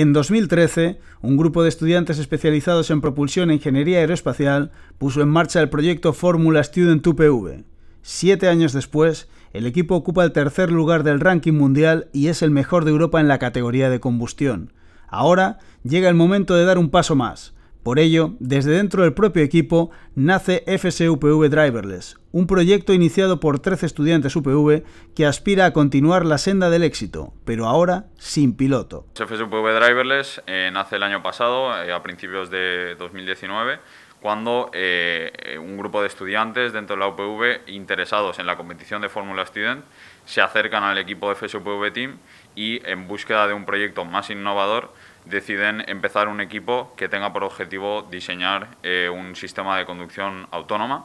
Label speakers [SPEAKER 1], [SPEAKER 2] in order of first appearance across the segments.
[SPEAKER 1] En 2013, un grupo de estudiantes especializados en propulsión e ingeniería aeroespacial puso en marcha el proyecto Fórmula Student UPV. Siete años después, el equipo ocupa el tercer lugar del ranking mundial y es el mejor de Europa en la categoría de combustión. Ahora llega el momento de dar un paso más por ello, desde dentro del propio equipo nace FSUPV Driverless, un proyecto iniciado por 13 estudiantes UPV que aspira a continuar la senda del éxito, pero ahora sin piloto.
[SPEAKER 2] FSUPV Driverless eh, nace el año pasado, eh, a principios de 2019 cuando eh, un grupo de estudiantes dentro de la UPV interesados en la competición de Fórmula Student se acercan al equipo de FSUPV Team y en búsqueda de un proyecto más innovador deciden empezar un equipo que tenga por objetivo diseñar eh, un sistema de conducción autónoma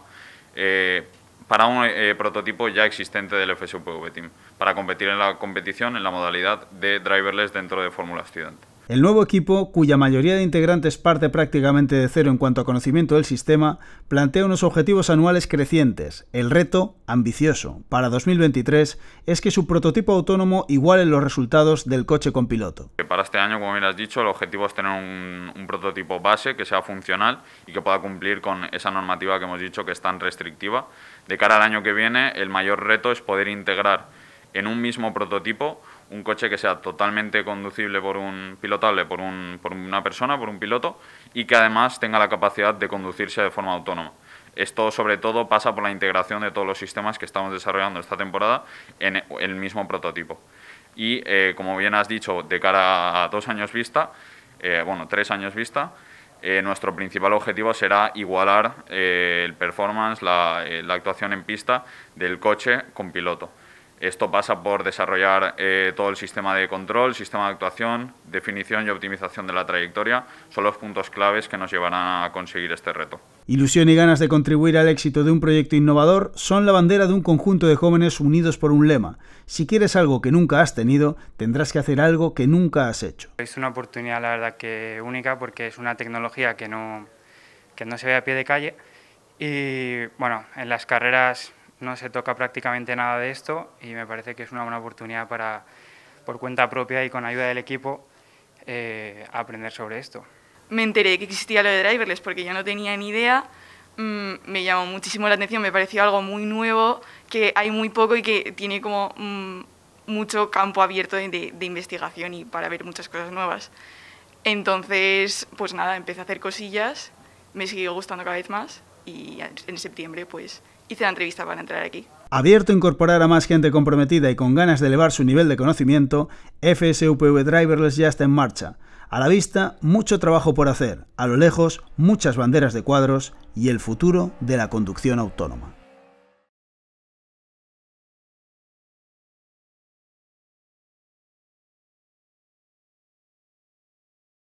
[SPEAKER 2] eh, para un eh, prototipo ya existente del FSUPV Team, para competir en la competición en la modalidad de driverless dentro de Fórmula Student.
[SPEAKER 1] El nuevo equipo, cuya mayoría de integrantes parte prácticamente de cero en cuanto a conocimiento del sistema, plantea unos objetivos anuales crecientes. El reto, ambicioso, para 2023 es que su prototipo autónomo iguale los resultados del coche con piloto.
[SPEAKER 2] Para este año, como bien has dicho, el objetivo es tener un, un prototipo base que sea funcional y que pueda cumplir con esa normativa que hemos dicho que es tan restrictiva. De cara al año que viene, el mayor reto es poder integrar en un mismo prototipo un coche que sea totalmente conducible por un pilotable, por, una persona, por un piloto, y que además tenga la capacidad de conducirse de forma autónoma. Esto sobre todo pasa por la integración de todos los sistemas que estamos desarrollando esta temporada en el mismo prototipo. Y eh, como bien has dicho, de cara a dos años vista, eh, bueno, tres años vista, eh, nuestro principal objetivo será igualar el performance, la, actuación en pista del coche con piloto. Esto pasa por desarrollar eh, todo el sistema de control, sistema de actuación, definición y optimización de la trayectoria. Son los puntos claves que nos llevarán a conseguir este reto.
[SPEAKER 1] Ilusión y ganas de contribuir al éxito de un proyecto innovador son la bandera de un conjunto de jóvenes unidos por un lema. Si quieres algo que nunca has tenido, tendrás que hacer algo que nunca has hecho.
[SPEAKER 3] Es una oportunidad, la verdad, que única porque es una tecnología que no, que no se ve a pie de calle. Y bueno, en las carreras no se toca prácticamente nada de esto y me parece que es una buena oportunidad para, por cuenta propia y con ayuda del equipo, eh, aprender sobre esto.
[SPEAKER 4] Me enteré que existía lo de driverless porque ya no tenía ni idea. Mm, me llamó muchísimo la atención, me pareció algo muy nuevo, que hay muy poco y que tiene como mm, mucho campo abierto de investigación y para ver muchas cosas nuevas. Entonces, pues nada, empecé a hacer cosillas, me siguió gustando cada vez más y en septiembre pues hice la entrevista para entrar aquí.
[SPEAKER 1] Abierto a incorporar a más gente comprometida y con ganas de elevar su nivel de conocimiento, FSUPV Driverless ya está en marcha. A la vista, mucho trabajo por hacer, a lo lejos, muchas banderas de cuadros y el futuro de la conducción autónoma.